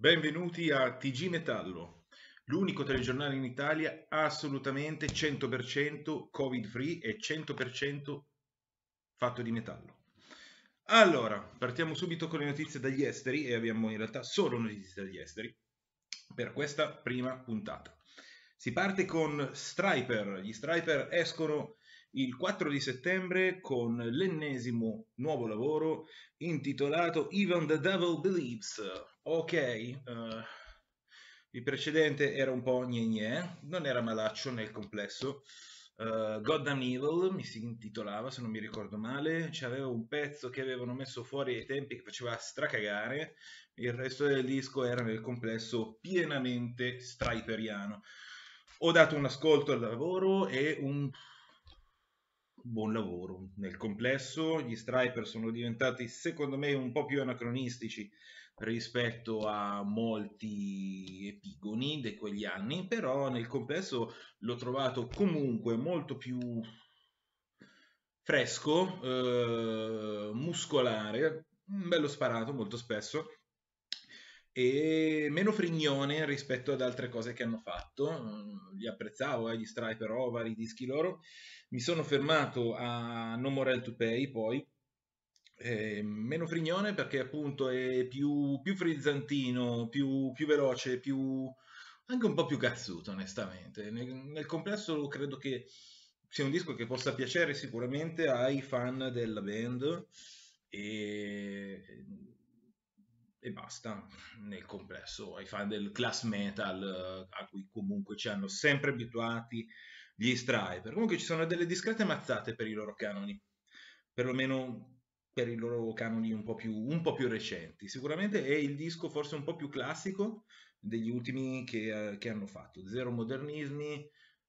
Benvenuti a TG Metallo, l'unico telegiornale in Italia assolutamente 100% covid free e 100% fatto di metallo. Allora, partiamo subito con le notizie dagli esteri e abbiamo in realtà solo notizie dagli esteri per questa prima puntata. Si parte con Striper, gli Striper escono il 4 di settembre con l'ennesimo nuovo lavoro intitolato Even the Devil Believes. Ok, uh, il precedente era un po' gnegne, non era malaccio nel complesso. Uh, eh, Goddamn Evil mi si intitolava se non mi ricordo male, c'aveva un pezzo che avevano messo fuori ai tempi che faceva stracagare, il resto del disco era nel complesso pienamente striperiano ho dato un ascolto al lavoro e un buon lavoro. Nel complesso gli striper sono diventati secondo me un po' più anacronistici rispetto a molti epigoni di quegli anni, però nel complesso l'ho trovato comunque molto più fresco, eh, muscolare, bello sparato molto spesso e meno frignone rispetto ad altre cose che hanno fatto. Mm, li apprezzavo, eh, gli Striper Ovar, i dischi loro. Mi sono fermato a No Morel to Pay poi. Eh, meno frignone perché appunto è più, più frizzantino, più, più, veloce, più, anche un po' più cazzuto onestamente. Nel, nel complesso credo che sia un disco che possa piacere sicuramente ai fan della band e e basta nel complesso ai fan del class metal eh, a cui comunque ci hanno sempre abituati gli Striper comunque ci sono delle discrete mazzate per i loro canoni perlomeno per i loro canoni un po, più, un po' più, recenti. Sicuramente è il disco forse un po' più classico degli ultimi che, eh, che hanno fatto. Zero modernismi,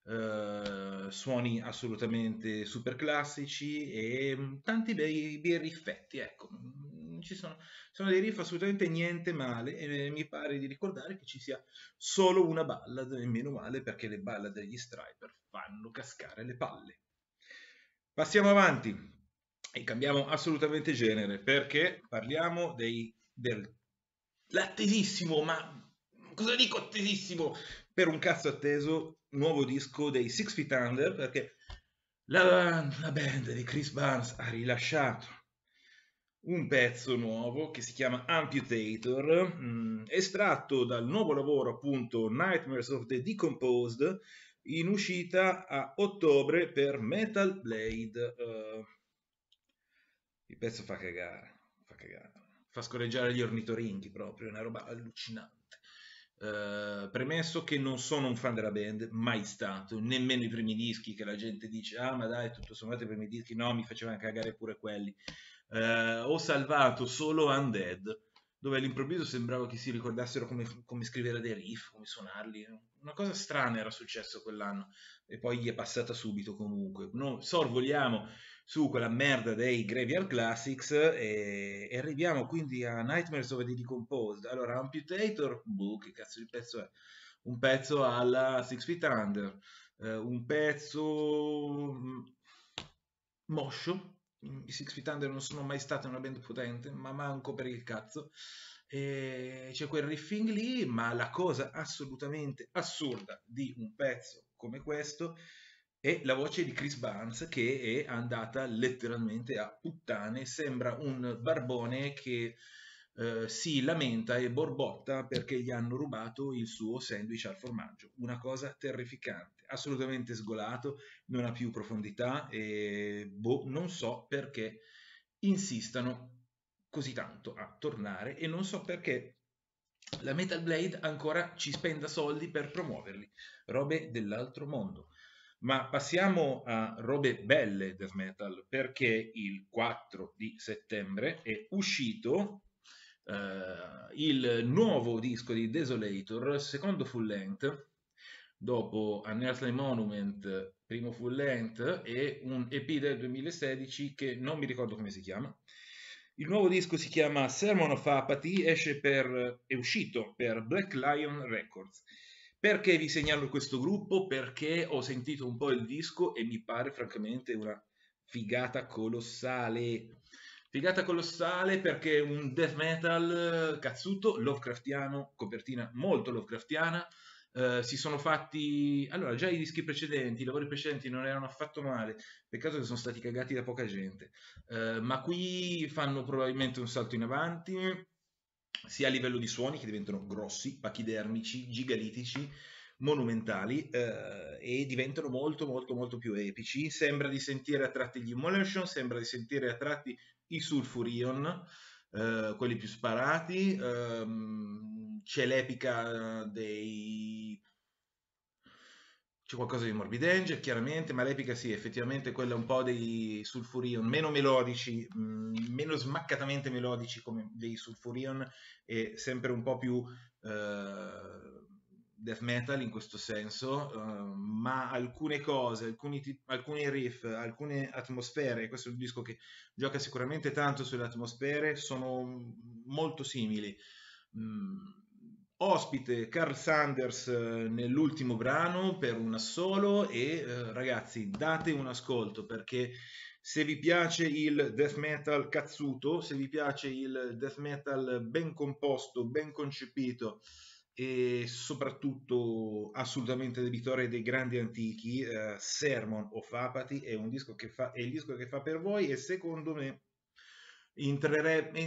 eh, suoni assolutamente super classici e tanti bei, bei riffetti, ecco ci sono, sono dei riff assolutamente niente male e eh, mi pare di ricordare che ci sia solo una ballad e meno male perché le ballad degli Striper fanno cascare le palle. Passiamo avanti e cambiamo assolutamente genere perché parliamo dei, del l'attesissimo, ma cosa dico attesissimo? Per un cazzo atteso, nuovo disco dei Six Feet Under perché la, la band di Chris Barnes ha rilasciato un pezzo nuovo che si chiama Amputator, mh, mm, estratto dal nuovo lavoro appunto Nightmares of the Decomposed, in uscita a ottobre per Metal Blade. Uh, il pezzo fa cagare, fa cagare, fa scorreggiare gli ornitorinchi proprio, è una roba allucinante. Uh, premesso che non sono un fan della band, mai stato, nemmeno i primi dischi che la gente dice ah ma dai tutto sommato i primi dischi no mi facevano cagare pure quelli eh, ho salvato solo Undead, dove all'improvviso sembrava che si ricordassero come, come scrivere dei riff, come suonarli. Una cosa strana era successo quell'anno e poi gli è passata subito comunque. No, sorvoliamo su quella merda dei Graveyard Classics e, e arriviamo quindi a Nightmares of the Decomposed. Allora, Amputator, boh, che cazzo di pezzo è? Un pezzo alla Six Feet Under, eh, un pezzo mm, moscio, Mm, i Six Feet Under non sono mai stati una band potente, ma manco per il cazzo. E c'è quel riffing lì, ma la cosa assolutamente assurda di un pezzo come questo è la voce di Chris Barnes che è andata letteralmente a puttane, sembra un barbone che eh, si lamenta e borbotta perché gli hanno rubato il suo sandwich al formaggio, una cosa terrificante assolutamente sgolato, non ha più profondità e boh, non so perché insistano così tanto a tornare e non so perché la Metal Blade ancora ci spenda soldi per promuoverli, robe dell'altro mondo. Ma passiamo a robe belle death metal perché il 4 di settembre è uscito uh, il nuovo disco di Desolator, secondo full length, dopo A Earthly Monument, primo full length, e un EP del 2016 che non mi ricordo come si chiama. Il nuovo disco si chiama Sermon of Apathy, esce per, è uscito per Black Lion Records. Perché vi segnalo questo gruppo? Perché ho sentito un po' il disco e mi pare francamente una figata colossale. Figata colossale perché è un death metal eh, cazzuto, Lovecraftiano, copertina molto Lovecraftiana, eh, si sono fatti... Allora, già i dischi precedenti, i lavori precedenti non erano affatto male, peccato che sono stati cagati da poca gente, eh, ma qui fanno probabilmente un salto in avanti, sia a livello di suoni che diventano grossi, pachidermici, gigalitici, monumentali eh, e diventano molto molto molto più epici. Sembra di sentire a tratti gli Immolation, sembra di sentire a tratti i Sulfurion, eh, quelli più sparati, ehm, c'è l'epica eh, dei... C'è qualcosa di Morbidenge, chiaramente, ma l'epica sì, effettivamente quella un po' dei Sulfurion, meno melodici, mm, meno smaccatamente melodici come dei Sulfurion e sempre un po' più... Eh, death metal in questo senso, uh, ma alcune cose, alcuni, t- alcuni, riff, alcune atmosfere, questo è un disco che gioca sicuramente tanto sulle atmosfere, sono molto simili. Mm, ospite Carl Sanders eh, nell'ultimo brano per un assolo e eh, ragazzi date un ascolto perché se vi piace il death metal cazzuto, se vi piace il death metal ben composto, ben concepito, e soprattutto assolutamente debitore dei grandi antichi, eh, Sermon of Apathy è, un disco che fa, è il disco che fa per voi e secondo me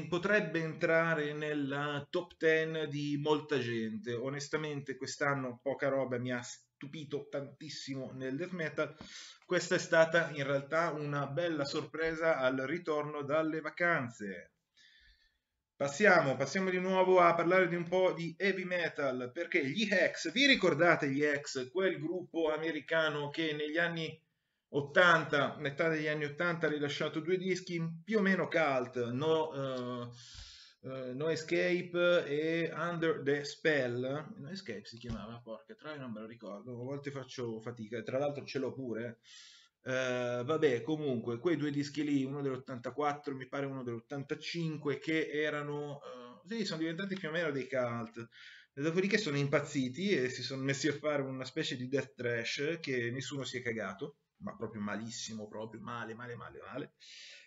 potrebbe entrare nella top 10 di molta gente. Onestamente quest'anno poca roba mi ha stupito tantissimo nel death metal. Questa è stata in realtà una bella sorpresa al ritorno dalle vacanze. Passiamo, passiamo, di nuovo a parlare di un po' di heavy metal, perché gli Hex, vi ricordate gli Hex, quel gruppo americano che negli anni 80, metà degli anni 80 ha rilasciato due dischi più o meno cult, No, uh, uh, no Escape e Under the Spell, No Escape si chiamava, porca troia, non me lo ricordo, a volte faccio fatica, tra l'altro ce l'ho pure, eh Uh, vabbè, comunque, quei due dischi lì, uno dell'84, mi pare uno dell'85, che erano... Uh, sì, sono diventati più o meno dei cult. Dopodiché sono impazziti e si sono messi a fare una specie di death trash che nessuno si è cagato, ma proprio malissimo, proprio male, male, male, male.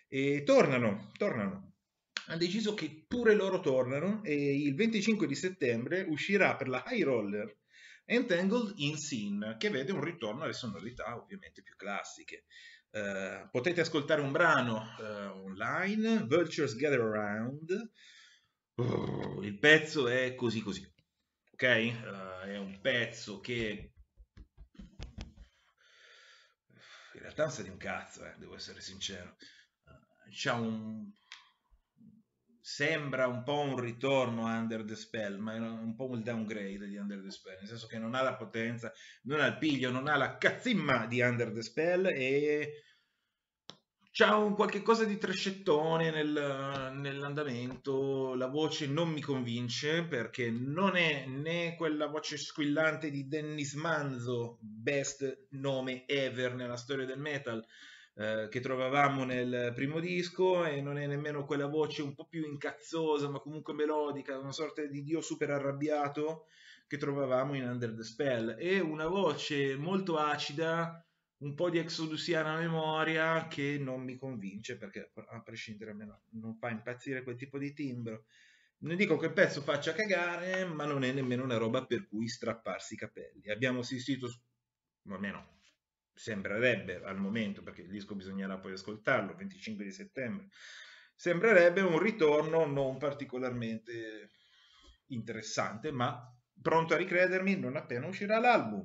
E tornano, tornano. Hanno deciso che pure loro tornano e il 25 di settembre uscirà per la High Roller Entangled in Sin, che vede un ritorno alle sonorità ovviamente più classiche. Eh, potete ascoltare un brano eh, online, Vultures Gather Around, uh, il pezzo è così così, ok? Uh, è un pezzo che in realtà non sa di un cazzo, eh, devo essere sincero. Uh, c'ha un sembra un po' un ritorno a Under the Spell, ma è un po' un downgrade di Under the Spell, nel senso che non ha la potenza, non ha il piglio, non ha la cazzimma di Under the Spell e c'ha un qualche cosa di trescettone nel, nell'andamento, la voce non mi convince perché non è né quella voce squillante di Dennis Manzo, best nome ever nella storia del metal, eh, che trovavamo nel primo disco e non è nemmeno quella voce un po' più incazzosa ma comunque melodica, una sorta di dio super arrabbiato che trovavamo in Under the Spell e una voce molto acida, un po' di exodusiana memoria che non mi convince perché a prescindere almeno non fa impazzire quel tipo di timbro. Non dico che il pezzo faccia cagare, ma non è nemmeno una roba per cui strapparsi i capelli. Abbiamo assistito, almeno sembrerebbe al momento, perché il disco bisognerà poi ascoltarlo, 25 di settembre, sembrerebbe un ritorno non particolarmente interessante, ma pronto a ricredermi non appena uscirà l'album.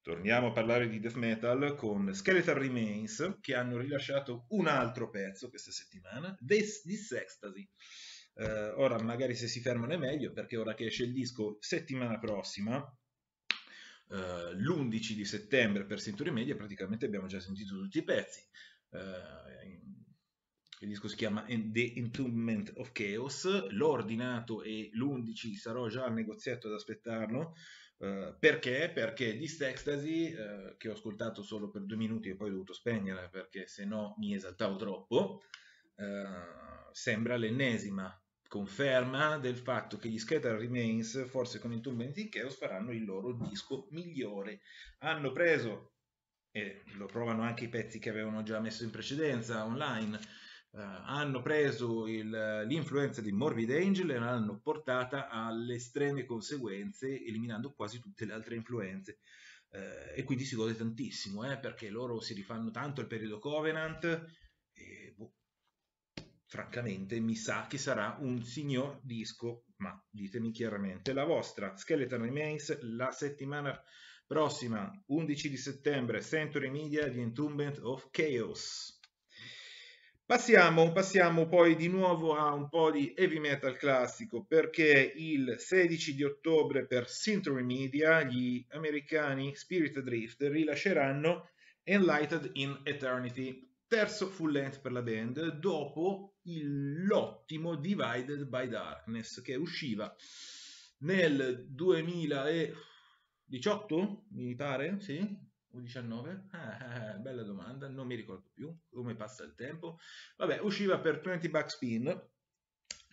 Torniamo a parlare di death metal con Skeletal Remains, che hanno rilasciato un altro pezzo questa settimana, This, This Ecstasy. Eh, ora magari se si fermano è meglio, perché ora che esce il disco settimana prossima, eh, l'11 di settembre per Century Media praticamente abbiamo già sentito tutti i pezzi. Eh, il disco si chiama The Entombment of Chaos, l'ho ordinato e l'11 sarò già al negozietto ad aspettarlo. Eh, perché? Perché di Ecstasy, eh, che ho ascoltato solo per due minuti e poi ho dovuto spegnere perché se no mi esaltavo troppo, eh, sembra l'ennesima conferma del fatto che gli Skeletal Remains, forse con il Tumbling in Chaos, faranno il loro disco migliore. Hanno preso, e lo provano anche i pezzi che avevano già messo in precedenza online, Uh, hanno preso il, l'influenza di Morbid Angel e l'hanno portata alle estreme conseguenze, eliminando quasi tutte le altre influenze. Uh, e quindi si gode tantissimo, eh, perché loro si rifanno tanto al periodo Covenant, e boh, francamente mi sa che sarà un signor disco, ma ditemi chiaramente la vostra. Skeleton Remains la settimana prossima, 11 di settembre, Century Media, The Entombment of Chaos. Passiamo, passiamo, poi di nuovo a un po' di heavy metal classico perché il 16 di ottobre per Century Media gli americani Spirit Drift rilasceranno Enlightened in Eternity, terzo full length per la band dopo l'ottimo Divided by Darkness che usciva nel 2018 mi pare sì o 19 ah, eh, eh, bella domanda non mi ricordo più come passa il tempo vabbè usciva per 20 bucks backspin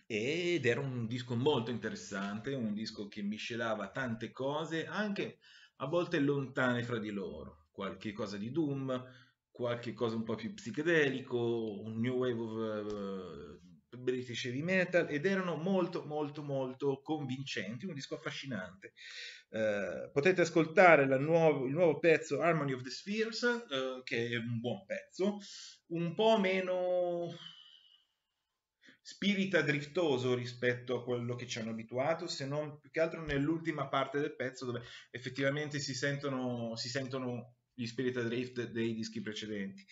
ed era un disco molto interessante un disco che miscelava tante cose anche a volte lontane fra di loro qualche cosa di Doom qualche cosa un po' più psichedelico, un new wave of uh, British heavy metal ed erano molto molto molto convincenti, un disco affascinante. Uh, potete ascoltare nuovo, il nuovo pezzo Harmony of the Spheres, uh, che è un buon pezzo, un po' meno spirita driftoso rispetto a quello che ci hanno abituato, se non più che altro nell'ultima parte del pezzo dove effettivamente si sentono, si sentono gli Spirit Drift dei dischi precedenti.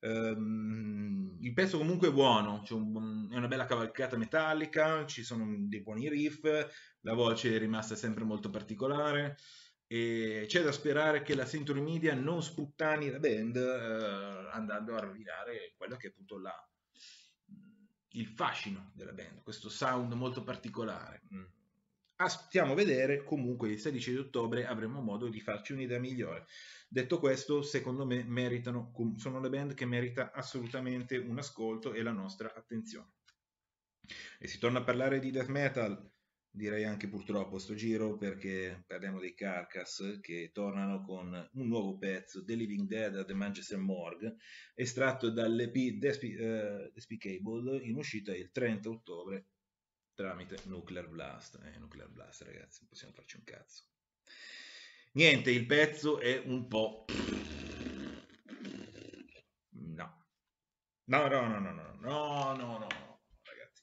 Um, il pezzo comunque è buono, cioè un, è una bella cavalcata metallica, ci sono dei buoni riff, la voce è rimasta sempre molto particolare e c'è da sperare che la Century Media non sputtani la band eh, andando a rovinare quello che è appunto la, il fascino della band, questo sound molto particolare. Mm aspettiamo a vedere, comunque il 16 di ottobre avremo modo di farci un'idea migliore. Detto questo, secondo me meritano, sono le band che merita assolutamente un ascolto e la nostra attenzione. E si torna a parlare di death metal, direi anche purtroppo sto giro perché parliamo dei Carcass che tornano con un nuovo pezzo, The Living Dead at the Manchester Morgue, estratto dall'EP Desp- uh, eh, Despicable in uscita il 30 ottobre tramite Nuclear Blast. Eh, Nuclear Blast, ragazzi, non possiamo farci un cazzo. Niente, il pezzo è un po'... No. No, no, no, no, no, no, no, no, ragazzi.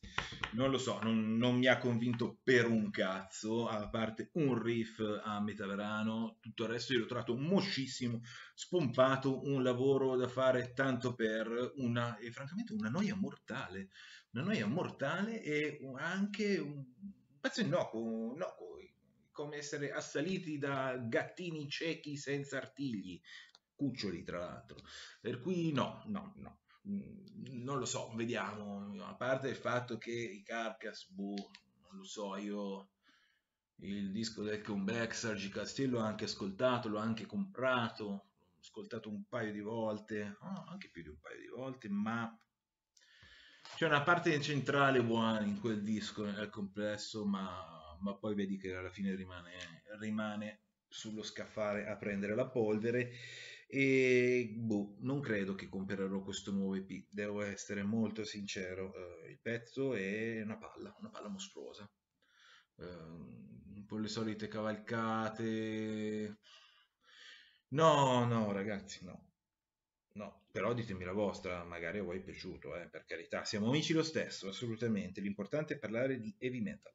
Non lo so, non, non mi ha convinto per un cazzo, a parte un riff a metà verano, tutto il resto io l'ho trovato moscissimo, spompato, un lavoro da fare tanto per una, e francamente una noia mortale. La noia mortale e anche un pezzo innocuo, innocuo come essere assaliti da gattini ciechi senza artigli, cuccioli tra l'altro. Per cui no, no, no. Mm, non lo so, vediamo. A parte il fatto che i Carcass, boh, non lo so, io il disco del comeback Sergi Castillo l'ho anche ascoltato, l'ho anche comprato, l'ho ascoltato un paio di volte, oh, anche più di un paio di volte, ma c'è una parte centrale buona in quel disco, nel complesso, ma, ma poi vedi che alla fine rimane, rimane sullo scaffale a prendere la polvere e boh, non credo che comprerò questo nuovo EP, devo essere molto sincero, uh, il pezzo è una palla, una palla mostruosa, uh, un po' le solite cavalcate, no, no ragazzi, no, No, però ditemi la vostra, magari a voi è piaciuto, eh, per carità. Siamo amici lo stesso, assolutamente. L'importante è parlare di heavy metal.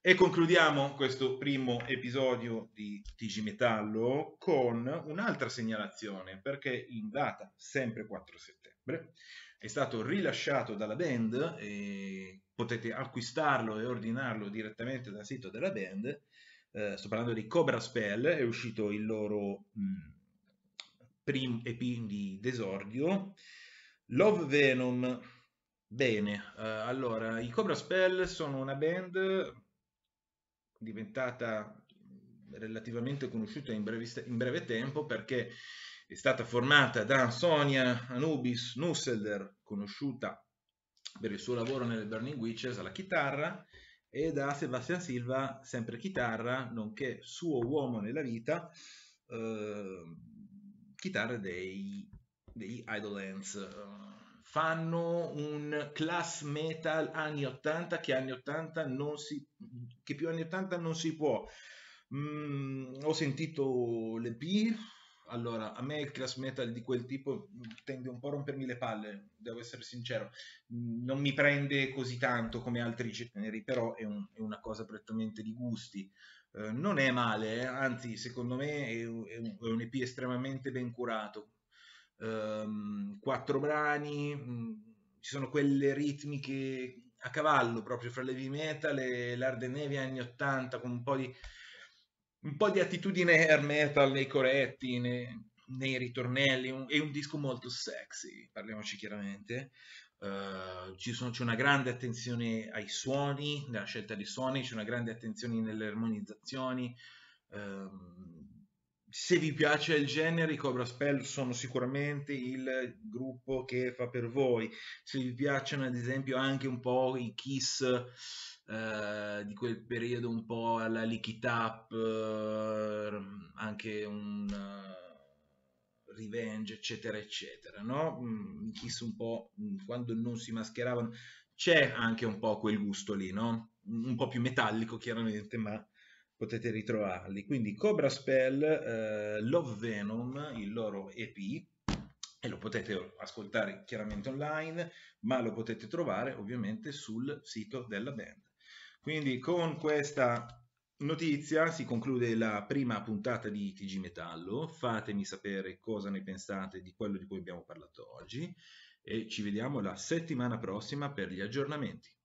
E concludiamo questo primo episodio di TG Metallo con un'altra segnalazione, perché in data, sempre 4 settembre, è stato rilasciato dalla band, e potete acquistarlo e ordinarlo direttamente dal sito della band, eh, sto parlando di Cobra Spell, è uscito il loro... Mh, mm, prim EP di Desordio. Love Venom. Bene, eh, allora, i Cobra Spell sono una band diventata relativamente conosciuta in breve, in breve tempo perché è stata formata da Sonia Anubis Nusselder, conosciuta per il suo lavoro nelle Burning Witches alla chitarra, e da Sebastian Silva, sempre chitarra, nonché suo uomo nella vita, eh, chitarre dei, degli Idolance. Eh, fanno un class metal anni 80 che anni 80 non si che più anni 80 non si può. Mm, ho sentito l'EP, allora, a me il class metal di quel tipo mm, tende un po' a rompermi le palle, devo essere sincero. Mm, non mi prende così tanto come altri generi, però è, un, è una cosa prettamente di gusti. Eh, non è male, eh? anzi, secondo me è, è, un, è, un, EP estremamente ben curato. Um, quattro brani, mh, mm, ci sono quelle ritmiche a cavallo proprio fra le heavy metal e l'hard anni 80 con un po' di un po' di attitudine hair metal nei coretti, nei, nei ritornelli, un, è un disco molto sexy, parliamoci chiaramente. Uh, sono, c'è una grande attenzione ai suoni, nella scelta dei suoni, c'è una grande attenzione nelle armonizzazioni. Uh, se vi piace il genere, i Cobra Spell sono sicuramente il gruppo che fa per voi. Se vi piacciono, ad esempio, anche un po' i Kiss eh, di quel periodo un po' alla Licky Tap, eh, anche un uh, Revenge, eccetera, eccetera, no? Mm, mi Kiss un po' mm, quando non si mascheravano, c'è anche un po' quel gusto lì, no? Un po' più metallico chiaramente, ma potete ritrovarli. Quindi Cobra Spell, eh, Love Venom, il loro EP, e lo potete ascoltare chiaramente online, ma lo potete trovare ovviamente sul sito della band. Quindi con questa notizia si conclude la prima puntata di TG Metallo. Fatemi sapere cosa ne pensate di quello di cui abbiamo parlato oggi e ci vediamo la settimana prossima per gli aggiornamenti.